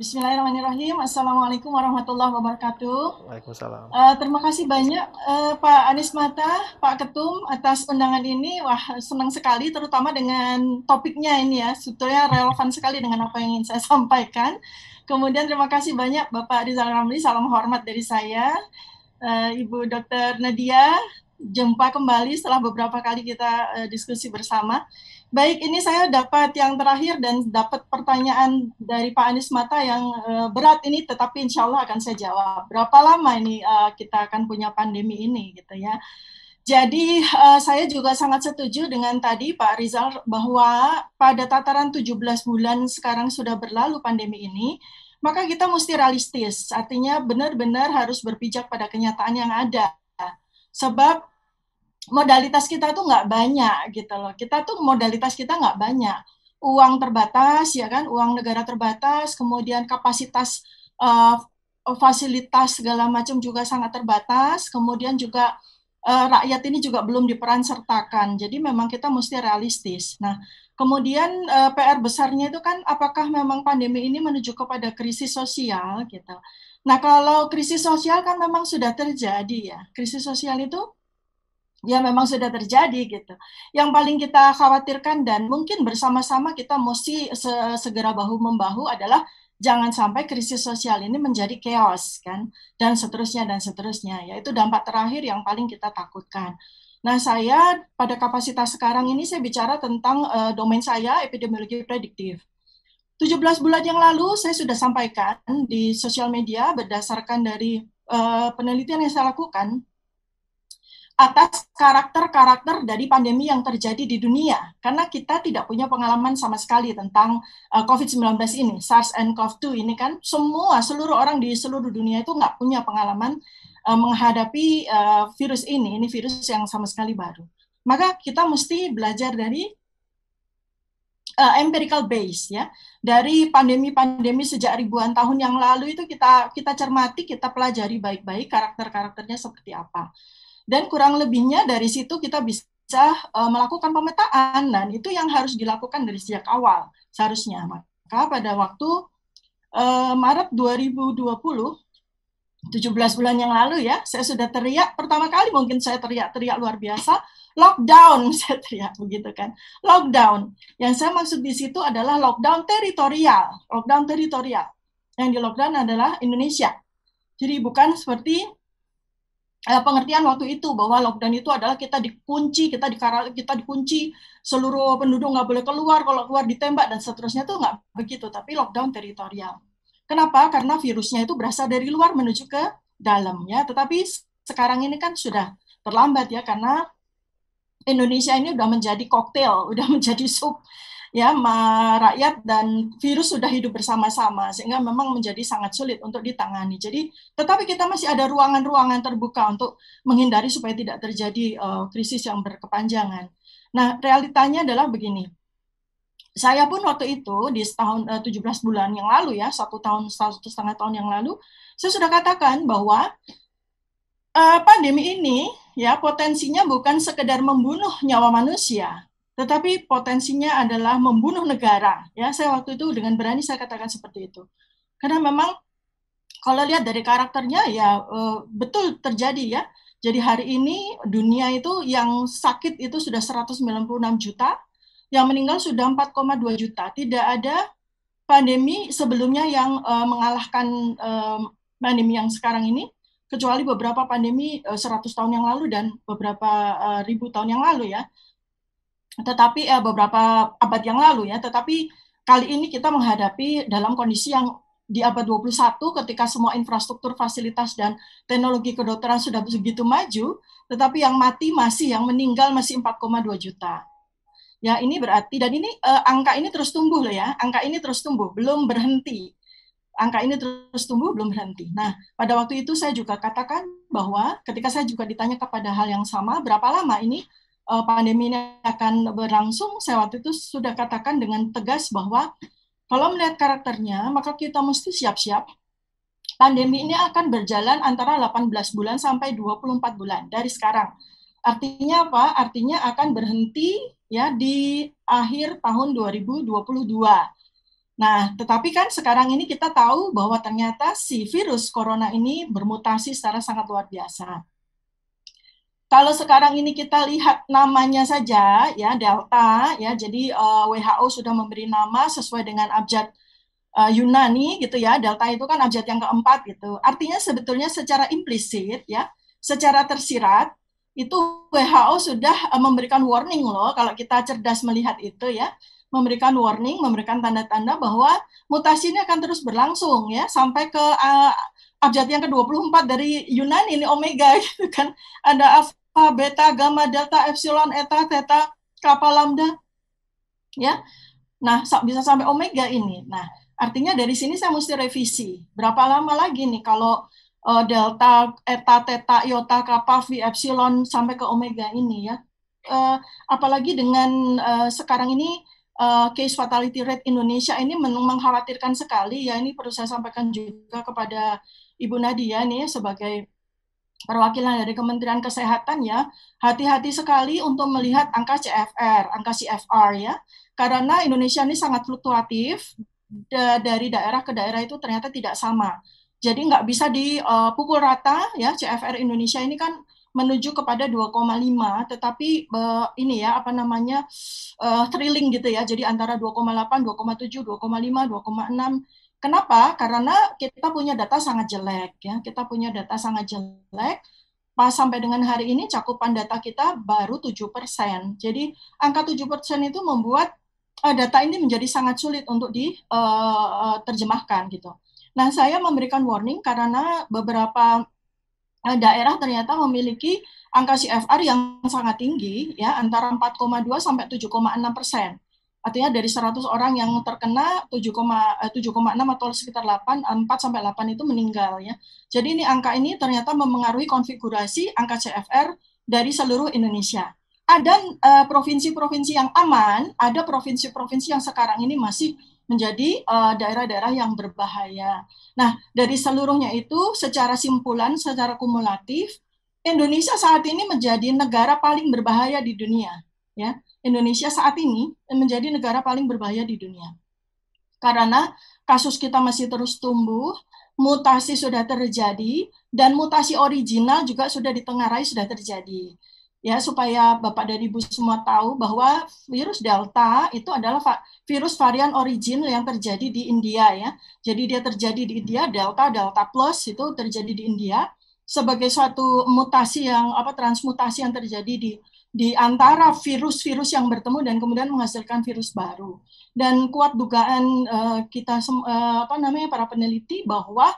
Bismillahirrahmanirrahim. Assalamualaikum warahmatullahi wabarakatuh. Waalaikumsalam. Uh, terima kasih banyak uh, Pak Anies Mata, Pak Ketum atas undangan ini. Wah senang sekali, terutama dengan topiknya ini ya. Sebetulnya relevan sekali dengan apa yang ingin saya sampaikan. Kemudian terima kasih banyak Bapak Rizal Ramli. Salam hormat dari saya, uh, Ibu Dr. Nadia. Jumpa kembali setelah beberapa kali kita uh, diskusi bersama. Baik, ini saya dapat yang terakhir dan dapat pertanyaan dari Pak Anies Mata yang uh, berat ini, tetapi insya Allah akan saya jawab. Berapa lama ini uh, kita akan punya pandemi ini, gitu ya? Jadi uh, saya juga sangat setuju dengan tadi Pak Rizal bahwa pada tataran 17 bulan sekarang sudah berlalu pandemi ini, maka kita mesti realistis, artinya benar-benar harus berpijak pada kenyataan yang ada. Sebab modalitas kita tuh nggak banyak gitu loh. Kita tuh modalitas kita nggak banyak. Uang terbatas ya kan, uang negara terbatas, kemudian kapasitas uh, fasilitas segala macam juga sangat terbatas, kemudian juga uh, rakyat ini juga belum diperan sertakan. Jadi memang kita mesti realistis. Nah, kemudian uh, eh, PR besarnya itu kan apakah memang pandemi ini menuju kepada krisis sosial gitu. Nah, kalau krisis sosial kan memang sudah terjadi ya. Krisis sosial itu ya memang sudah terjadi gitu. Yang paling kita khawatirkan dan mungkin bersama-sama kita mesti se segera bahu membahu adalah jangan sampai krisis sosial ini menjadi chaos kan dan seterusnya dan seterusnya ya itu dampak terakhir yang paling kita takutkan. Nah, saya pada kapasitas sekarang ini saya bicara tentang uh, domain saya epidemiologi prediktif. 17 bulan yang lalu saya sudah sampaikan di sosial media berdasarkan dari uh, penelitian yang saya lakukan atas karakter-karakter dari pandemi yang terjadi di dunia karena kita tidak punya pengalaman sama sekali tentang uh, eh, COVID-19 ini SARS and CoV-2 ini kan semua seluruh orang di seluruh dunia itu nggak punya pengalaman uh, menghadapi uh, virus ini ini virus yang sama sekali baru maka kita mesti belajar dari uh, empirical base ya dari pandemi-pandemi sejak ribuan tahun yang lalu itu kita kita cermati kita pelajari baik-baik karakter-karakternya seperti apa dan kurang lebihnya dari situ kita bisa uh, melakukan pemetaan dan nah, itu yang harus dilakukan dari sejak awal seharusnya maka pada waktu uh, Maret 2020 17 bulan yang lalu ya, saya sudah teriak pertama kali mungkin saya teriak-teriak luar biasa, lockdown saya teriak begitu kan. Lockdown. Yang saya maksud di situ adalah lockdown teritorial, lockdown teritorial. Yang di lockdown adalah Indonesia. Jadi bukan seperti eh, pengertian waktu itu bahwa lockdown itu adalah kita dikunci, kita di kita dikunci, seluruh penduduk nggak boleh keluar, kalau keluar ditembak dan seterusnya itu nggak begitu, tapi lockdown teritorial. Kenapa? Karena virusnya itu berasal dari luar menuju ke dalamnya, tetapi sekarang ini kan sudah terlambat ya karena Indonesia ini sudah menjadi koktail, sudah menjadi sup ya rakyat dan virus sudah hidup bersama-sama sehingga memang menjadi sangat sulit untuk ditangani. Jadi tetapi kita masih ada ruangan-ruangan terbuka untuk menghindari supaya tidak terjadi uh, krisis yang berkepanjangan. Nah, realitanya adalah begini. Saya pun waktu itu di setahun eh, uh, 17 bulan yang lalu ya, satu tahun satu setengah tahun yang lalu, saya sudah katakan bahwa uh, pandemi ini ya potensinya bukan sekedar membunuh nyawa manusia, tetapi potensinya adalah membunuh negara. Ya, saya waktu itu dengan berani saya katakan seperti itu. Karena memang kalau lihat dari karakternya ya eh, betul terjadi ya. Jadi hari ini dunia itu yang sakit itu sudah 196 juta, yang meninggal sudah 4,2 juta. Tidak ada pandemi sebelumnya yang uh, mengalahkan uh, pandemi yang sekarang ini, kecuali beberapa pandemi uh, 100 tahun yang lalu dan beberapa ribu tahun yang lalu ya tetapi eh, beberapa abad yang lalu ya, tetapi kali ini kita menghadapi dalam kondisi yang di abad 21 ketika semua infrastruktur, fasilitas dan teknologi kedokteran sudah begitu maju, tetapi yang mati masih yang meninggal masih 4,2 juta. Ya, ini berarti dan ini eh, angka ini terus tumbuh loh ya. Angka ini terus tumbuh, belum berhenti. Angka ini terus tumbuh belum berhenti. Nah, pada waktu itu saya juga katakan bahwa ketika saya juga ditanya kepada hal yang sama, berapa lama ini uh, pandemi ini akan berlangsung, saya waktu itu sudah katakan dengan tegas bahwa kalau melihat karakternya, maka kita mesti siap-siap pandemi ini akan berjalan antara 18 bulan sampai 24 bulan dari sekarang. Artinya apa? Artinya akan berhenti ya di akhir tahun 2022. Nah, tetapi kan sekarang ini kita tahu bahwa ternyata si virus corona ini bermutasi secara sangat luar biasa. Kalau sekarang ini kita lihat namanya saja ya delta ya jadi uh, eh, WHO sudah memberi nama sesuai dengan abjad uh, Yunani gitu ya delta itu kan abjad yang keempat gitu. Artinya sebetulnya secara implisit ya secara tersirat itu WHO sudah eh, memberikan warning loh kalau kita cerdas melihat itu ya memberikan warning, memberikan tanda-tanda bahwa mutasi ini akan terus berlangsung ya sampai ke uh, abjad yang ke-24 dari Yunani ini omega gitu kan. Ada Alpha. A, beta, gamma, delta, epsilon, eta, theta, kappa, lambda. Ya. Nah, bisa sampai omega ini. Nah, artinya dari sini saya mesti revisi. Berapa lama lagi nih kalau uh, delta, eta, theta, iota, kappa, v, epsilon sampai ke omega ini ya. Uh, apalagi dengan uh, sekarang ini uh, case fatality rate Indonesia ini mengkhawatirkan sekali ya ini perlu saya sampaikan juga kepada Ibu Nadia nih ya, sebagai perwakilan dari Kementerian Kesehatan ya, hati-hati sekali untuk melihat angka CFR, angka CFR ya, karena Indonesia ini sangat fluktuatif da dari daerah ke daerah itu ternyata tidak sama. Jadi nggak bisa dipukul eh, rata ya CFR Indonesia ini kan menuju kepada 2,5 tetapi uh, ini ya apa namanya uh, eh, trailing gitu ya. Jadi antara 2,8, 2,7, 2,5, 2,6 Kenapa? Karena kita punya data sangat jelek ya. Kita punya data sangat jelek. Pas sampai dengan hari ini cakupan data kita baru tujuh persen. Jadi angka tujuh persen itu membuat uh, data ini menjadi sangat sulit untuk diterjemahkan eh, eh, uh, gitu. Nah, saya memberikan warning karena beberapa daerah ternyata memiliki angka CFR yang sangat tinggi ya antara 4,2 sampai 7,6 persen. Artinya dari 100 orang yang terkena 7,6 eh, atau sekitar 8 4 sampai 8 itu meninggal ya. Jadi ini angka ini ternyata memengaruhi konfigurasi angka CFR dari seluruh Indonesia. Ada provinsi eh, provinsi-provinsi yang aman, ada provinsi-provinsi yang sekarang ini masih menjadi eh, daerah-daerah uh, yang berbahaya. Nah, dari seluruhnya itu secara simpulan, secara kumulatif, Indonesia saat ini menjadi negara paling berbahaya di dunia, ya. Indonesia saat ini menjadi negara paling berbahaya di dunia. Karena kasus kita masih terus tumbuh, mutasi sudah terjadi, dan mutasi original juga sudah ditengarai sudah terjadi. Ya, supaya Bapak dan Ibu semua tahu bahwa virus Delta itu adalah virus varian original yang terjadi di India ya. Jadi dia terjadi di India, Delta, Delta Plus itu terjadi di India sebagai suatu mutasi yang apa transmutasi yang terjadi di di antara virus-virus yang bertemu dan kemudian menghasilkan virus baru. Dan kuat dugaan uh, kita uh, apa namanya para peneliti bahwa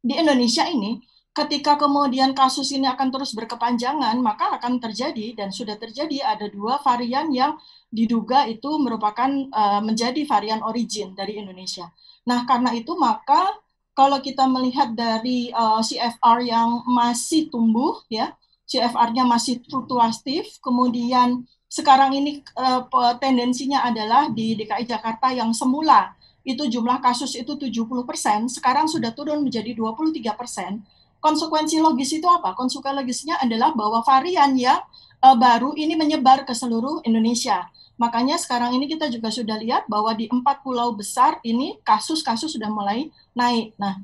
di Indonesia ini ketika kemudian kasus ini akan terus berkepanjangan maka akan terjadi dan sudah terjadi ada dua varian yang diduga itu merupakan uh, menjadi varian origin dari Indonesia. Nah, karena itu maka kalau kita melihat dari uh, CFR yang masih tumbuh ya CFR-nya masih fluktuatif, kemudian sekarang ini uh, tendensinya adalah di DKI Jakarta yang semula itu jumlah kasus itu 70 persen, sekarang sudah turun menjadi 23 persen. Konsekuensi logis itu apa? Konsekuensi logisnya adalah bahwa varian yang uh, baru ini menyebar ke seluruh Indonesia. Makanya sekarang ini kita juga sudah lihat bahwa di empat pulau besar ini kasus-kasus sudah mulai naik. Nah,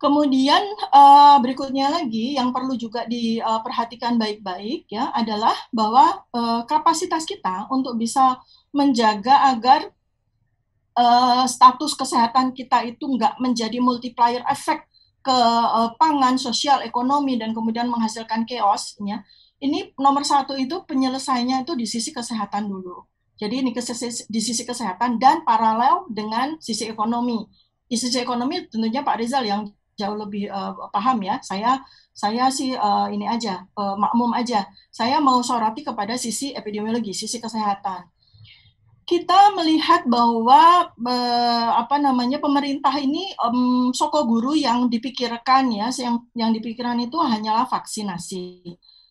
Kemudian uh, berikutnya lagi yang perlu juga diperhatikan eh, uh, baik-baik ya adalah bahwa uh, kapasitas kita untuk bisa menjaga agar uh, status kesehatan kita itu nggak menjadi multiplier effect ke uh, pangan, sosial, ekonomi dan kemudian menghasilkan chaos ya. Ini nomor satu itu penyelesaiannya itu di sisi kesehatan dulu. Jadi ini di sisi kesehatan dan paralel dengan sisi ekonomi. Di sisi ekonomi tentunya Pak Rizal yang jauh lebih uh, paham ya. Saya saya sih uh, ini aja uh, makmum aja. Saya mau soroti kepada sisi epidemiologi, sisi kesehatan. Kita melihat bahwa uh, apa namanya pemerintah ini um, soko guru yang dipikirkan ya, yang yang dipikirkan itu hanyalah vaksinasi.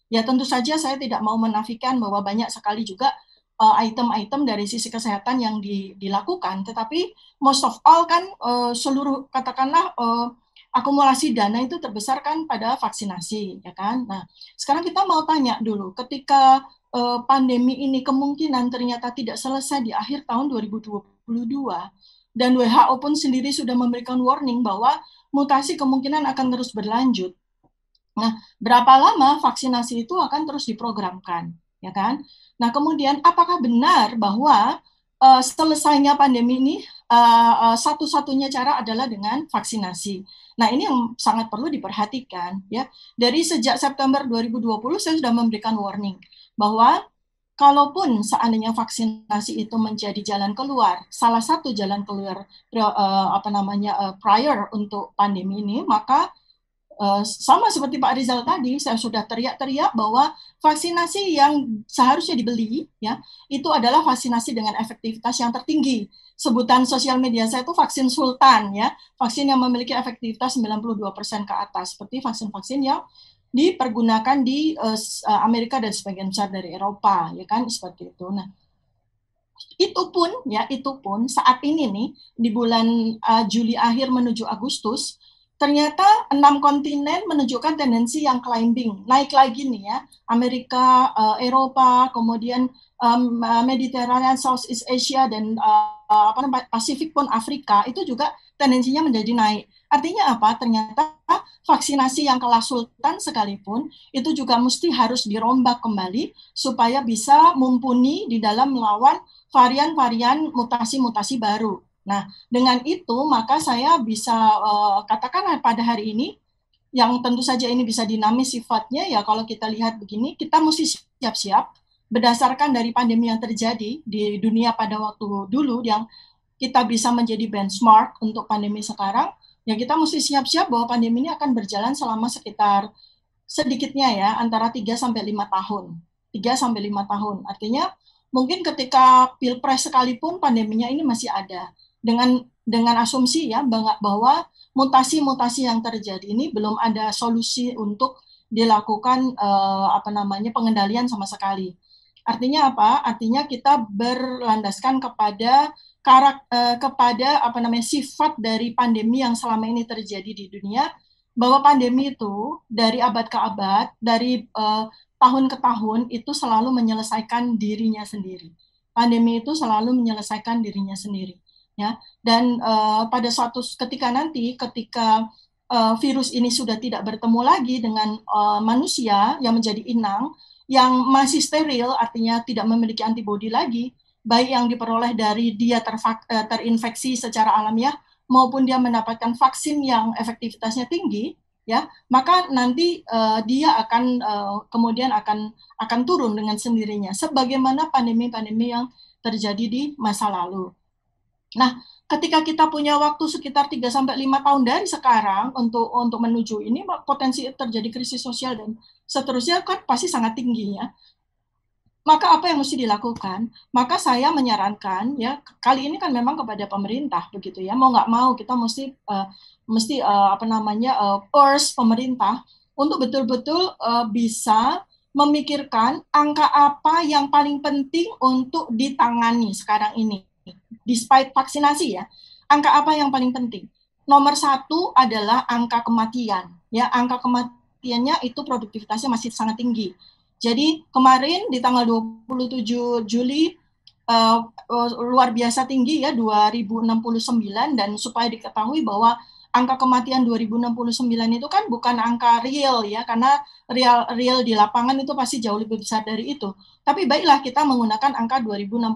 Ya tentu saja saya tidak mau menafikan bahwa banyak sekali juga item-item dari sisi kesehatan yang dilakukan, tetapi most of all kan seluruh katakanlah akumulasi dana itu terbesar kan pada vaksinasi, ya kan? Nah, sekarang kita mau tanya dulu, ketika eh, pandemi ini kemungkinan ternyata tidak selesai di akhir tahun 2022, dan WHO pun sendiri sudah memberikan warning bahwa mutasi kemungkinan akan terus berlanjut. Nah, berapa lama vaksinasi itu akan terus diprogramkan, ya kan? Nah, kemudian apakah benar bahwa uh, selesainya pandemi ini uh, uh, satu-satunya cara adalah dengan vaksinasi. Nah, ini yang sangat perlu diperhatikan ya. Dari sejak September 2020 saya sudah memberikan warning bahwa kalaupun seandainya vaksinasi itu menjadi jalan keluar, salah satu jalan keluar uh, apa namanya uh, prior untuk pandemi ini, maka Eh, sama seperti Pak Rizal tadi, saya sudah teriak-teriak bahwa vaksinasi yang seharusnya dibeli, ya, itu adalah vaksinasi dengan efektivitas yang tertinggi. Sebutan sosial media saya itu vaksin sultan, ya, vaksin yang memiliki efektivitas 92% ke atas, seperti vaksin-vaksin yang dipergunakan di uh, Amerika dan sebagian besar dari Eropa, ya kan, seperti itu. Nah, itu pun, ya, itu pun saat ini nih di bulan uh, Juli akhir menuju Agustus ternyata enam kontinen menunjukkan tendensi yang climbing, naik lagi nih ya, Amerika, uh, Eropa, kemudian um, Mediterranean, Southeast Asia dan uh, apa namanya Pasifik pun Afrika itu juga tendensinya menjadi naik. Artinya apa? Ternyata vaksinasi yang kelas sultan sekalipun itu juga mesti harus dirombak kembali supaya bisa mumpuni di dalam melawan varian-varian mutasi-mutasi baru. Nah, dengan itu maka saya bisa uh, eh, katakan pada hari ini yang tentu saja ini bisa dinamis sifatnya ya kalau kita lihat begini kita mesti siap-siap berdasarkan dari pandemi yang terjadi di dunia pada waktu dulu yang kita bisa menjadi benchmark untuk pandemi sekarang ya kita mesti siap-siap bahwa pandemi ini akan berjalan selama sekitar sedikitnya ya antara 3 sampai 5 tahun. 3 sampai 5 tahun. Artinya mungkin ketika Pilpres sekalipun pandeminya ini masih ada dengan dengan asumsi ya bahwa mutasi-mutasi yang terjadi ini belum ada solusi untuk dilakukan eh, apa namanya pengendalian sama sekali. Artinya apa? Artinya kita berlandaskan kepada karak eh, kepada apa namanya sifat dari pandemi yang selama ini terjadi di dunia bahwa pandemi itu dari abad ke abad, dari eh, tahun ke tahun itu selalu menyelesaikan dirinya sendiri. Pandemi itu selalu menyelesaikan dirinya sendiri ya dan uh, pada suatu ketika nanti ketika uh, virus ini sudah tidak bertemu lagi dengan uh, manusia yang menjadi inang yang masih steril artinya tidak memiliki antibodi lagi baik yang diperoleh dari dia terfak, terinfeksi secara alamiah ya, maupun dia mendapatkan vaksin yang efektivitasnya tinggi ya maka nanti uh, dia akan uh, kemudian akan akan turun dengan sendirinya sebagaimana pandemi-pandemi yang terjadi di masa lalu Nah, ketika kita punya waktu sekitar 3 sampai 5 tahun dari sekarang untuk untuk menuju ini potensi terjadi krisis sosial dan seterusnya kan pasti sangat tinggi ya. Maka apa yang mesti dilakukan? Maka saya menyarankan ya kali ini kan memang kepada pemerintah begitu ya. Mau nggak mau kita mesti uh, mesti uh, apa namanya uh, eh, pers pemerintah untuk betul-betul uh, bisa memikirkan angka apa yang paling penting untuk ditangani sekarang ini despite vaksinasi ya, angka apa yang paling penting? Nomor satu adalah angka kematian. Ya, angka kematiannya itu produktivitasnya masih sangat tinggi. Jadi kemarin di tanggal 27 Juli uh, luar biasa tinggi ya 2069 dan supaya diketahui bahwa angka kematian 2069 itu kan bukan angka real ya karena real real di lapangan itu pasti jauh lebih besar dari itu. Tapi baiklah kita menggunakan angka 2069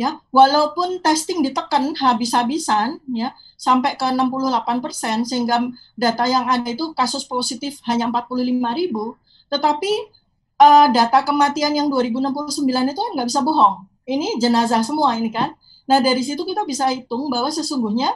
ya walaupun testing ditekan habis-habisan ya sampai ke 68% persen sehingga data yang ada itu kasus positif hanya 45 ribu tetapi uh, data kematian yang 2069 itu kan nggak bisa bohong ini jenazah semua ini kan nah dari situ kita bisa hitung bahwa sesungguhnya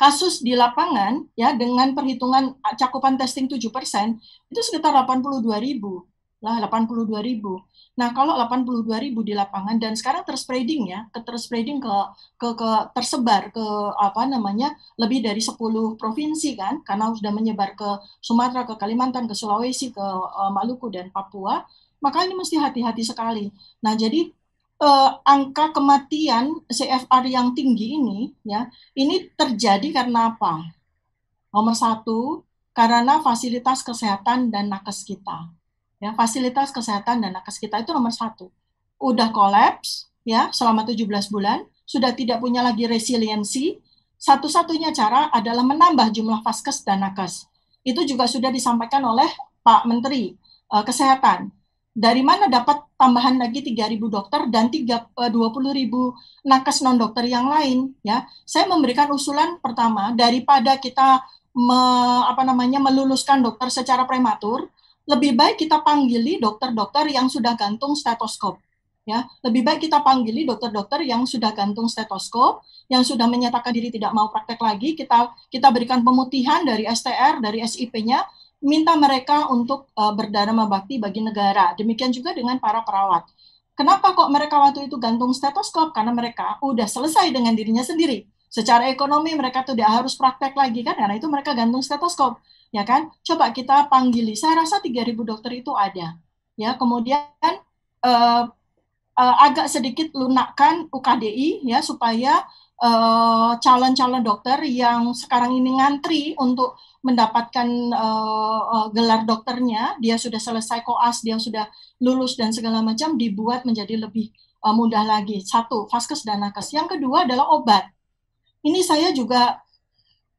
kasus di lapangan ya dengan perhitungan eh, cakupan testing 7% persen itu sekitar 82 ribu lah 82 ribu Nah, kalau 82 ribu di lapangan dan sekarang terspreading ya, ke terspreading ke, ke ke tersebar ke apa namanya lebih dari 10 provinsi kan, karena sudah menyebar ke Sumatera, ke Kalimantan, ke Sulawesi, ke uh, Maluku dan Papua, maka ini mesti hati-hati sekali. Nah, jadi uh, angka kematian CFR yang tinggi ini ya, ini terjadi karena apa? Nomor satu, karena fasilitas kesehatan dan nakes kita Ya, fasilitas kesehatan dan nakes kita itu nomor satu. Udah kolaps, ya, selama 17 bulan, sudah tidak punya lagi resiliensi, satu-satunya cara adalah menambah jumlah vaskes dan nakes. Itu juga sudah disampaikan oleh Pak Menteri uh, Kesehatan. Dari mana dapat tambahan lagi 3.000 dokter dan 20.000 eh, nakes non dokter yang lain? Ya, saya memberikan usulan pertama daripada kita me, apa namanya meluluskan dokter secara prematur, lebih baik kita panggili dokter-dokter yang sudah gantung stetoskop. Ya, lebih baik kita panggili dokter-dokter yang sudah gantung stetoskop, yang sudah menyatakan diri tidak mau praktek lagi, kita kita berikan pemutihan dari STR, dari SIP-nya, minta mereka untuk uh, eh, berdarah bakti bagi negara. Demikian juga dengan para perawat. Kenapa kok mereka waktu itu gantung stetoskop? Karena mereka udah selesai dengan dirinya sendiri Secara ekonomi mereka tidak harus praktek lagi kan, karena itu mereka gantung stetoskop, ya kan? Coba kita panggili, saya rasa 3.000 dokter itu ada, ya. Kemudian uh, uh, agak sedikit lunakkan UKDI ya supaya eh, calon-calon uh, dokter yang sekarang ini ngantri untuk mendapatkan uh, uh, gelar dokternya, dia sudah selesai koas, dia sudah lulus dan segala macam dibuat menjadi lebih uh, mudah lagi. Satu, vaskes dan nakes. Yang kedua adalah obat ini saya juga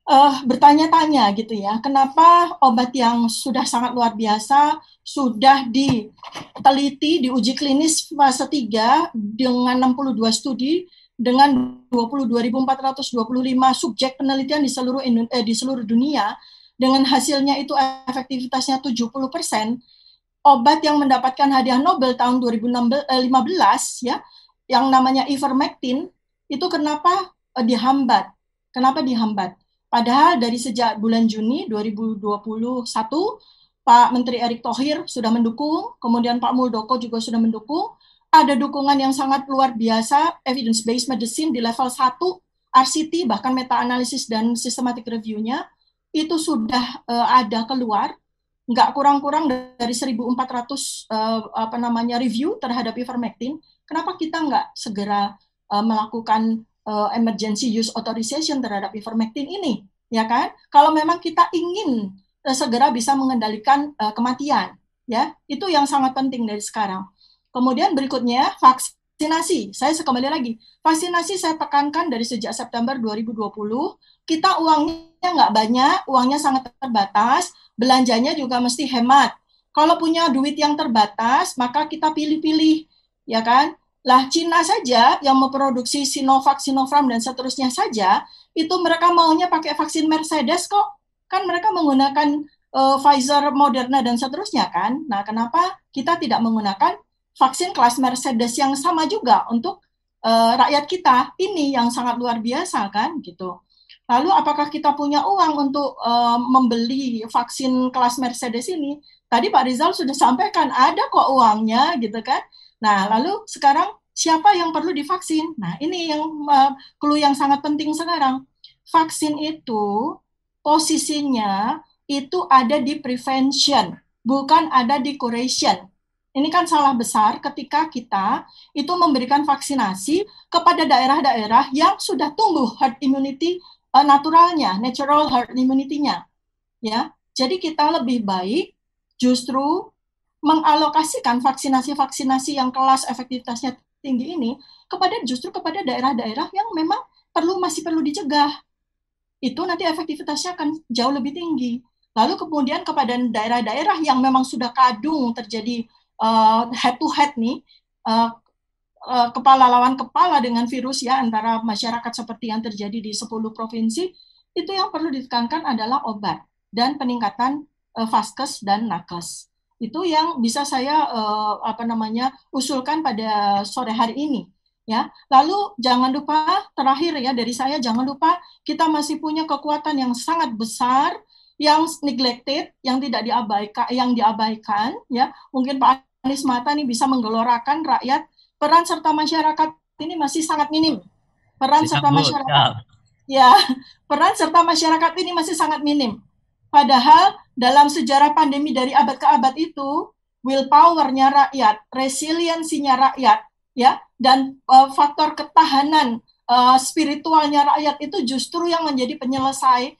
uh, bertanya-tanya gitu ya, kenapa obat yang sudah sangat luar biasa sudah diteliti, diuji klinis fase 3 dengan 62 studi dengan 22.425 subjek penelitian di seluruh eh, di seluruh dunia dengan hasilnya itu efektivitasnya 70 persen obat yang mendapatkan hadiah Nobel tahun 2015 eh, ya yang namanya ivermectin itu kenapa uh, dihambat. Kenapa dihambat? Padahal dari sejak bulan Juni 2021 Pak Menteri Erick Thohir sudah mendukung, kemudian Pak Muldoko juga sudah mendukung. Ada dukungan yang sangat luar biasa, evidence-based medicine di level 1, RCT, bahkan meta-analisis dan systematic review-nya, itu sudah uh, ada keluar, nggak kurang-kurang dari 1.400 uh, eh, apa namanya review terhadap ivermectin. Kenapa kita nggak segera uh, melakukan uh, emergency use authorization terhadap ivermectin ini, ya kan? Kalau memang kita ingin uh, segera bisa mengendalikan uh, kematian, ya, itu yang sangat penting dari sekarang. Kemudian berikutnya vaksinasi. Saya kembali lagi, vaksinasi saya tekankan dari sejak September 2020, kita uangnya nggak banyak, uangnya sangat terbatas, belanjanya juga mesti hemat. Kalau punya duit yang terbatas, maka kita pilih-pilih, ya kan? Lah Cina saja yang memproduksi Sinovac, Sinopharm dan seterusnya saja itu mereka maunya pakai vaksin Mercedes kok. Kan mereka menggunakan uh, Pfizer, Moderna dan seterusnya kan. Nah, kenapa kita tidak menggunakan vaksin kelas Mercedes yang sama juga untuk uh, rakyat kita? Ini yang sangat luar biasa kan gitu. Lalu apakah kita punya uang untuk uh, membeli vaksin kelas Mercedes ini? Tadi Pak Rizal sudah sampaikan ada kok uangnya gitu kan. Nah, lalu sekarang siapa yang perlu divaksin. Nah, ini yang uh, yang sangat penting sekarang. Vaksin itu posisinya itu ada di prevention, bukan ada di curation. Ini kan salah besar ketika kita itu memberikan vaksinasi kepada daerah-daerah yang sudah tumbuh herd immunity uh, naturalnya, natural herd immunity-nya. Ya. Jadi kita lebih baik justru mengalokasikan vaksinasi-vaksinasi yang kelas efektivitasnya tinggi ini kepada justru kepada daerah-daerah yang memang perlu masih perlu dicegah. Itu nanti efektivitasnya akan jauh lebih tinggi. Lalu kemudian kepada daerah-daerah yang memang sudah kadung terjadi uh, head to head nih uh, uh, kepala lawan kepala dengan virus ya antara masyarakat seperti yang terjadi di 10 provinsi itu yang perlu ditekankan adalah obat dan peningkatan uh, vaskes dan nakes itu yang bisa saya uh, apa namanya usulkan pada sore hari ini ya. Lalu jangan lupa terakhir ya dari saya jangan lupa kita masih punya kekuatan yang sangat besar yang neglected, yang tidak diabaikan, yang diabaikan ya. Mungkin Pak Anies Mata ini bisa menggelorakan rakyat peran serta masyarakat ini masih sangat minim. Peran Sisa serta masyarakat ya. ya, peran serta masyarakat ini masih sangat minim Padahal dalam sejarah pandemi dari abad ke abad itu, willpower-nya rakyat, resiliensinya rakyat, ya, dan uh, faktor ketahanan uh, spiritualnya rakyat itu justru yang menjadi penyelesai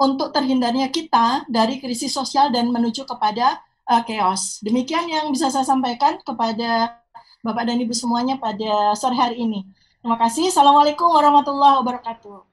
untuk terhindarnya kita dari krisis sosial dan menuju kepada uh, chaos. Demikian yang bisa saya sampaikan kepada Bapak dan Ibu semuanya pada sore hari ini. Terima kasih. Assalamualaikum warahmatullahi wabarakatuh.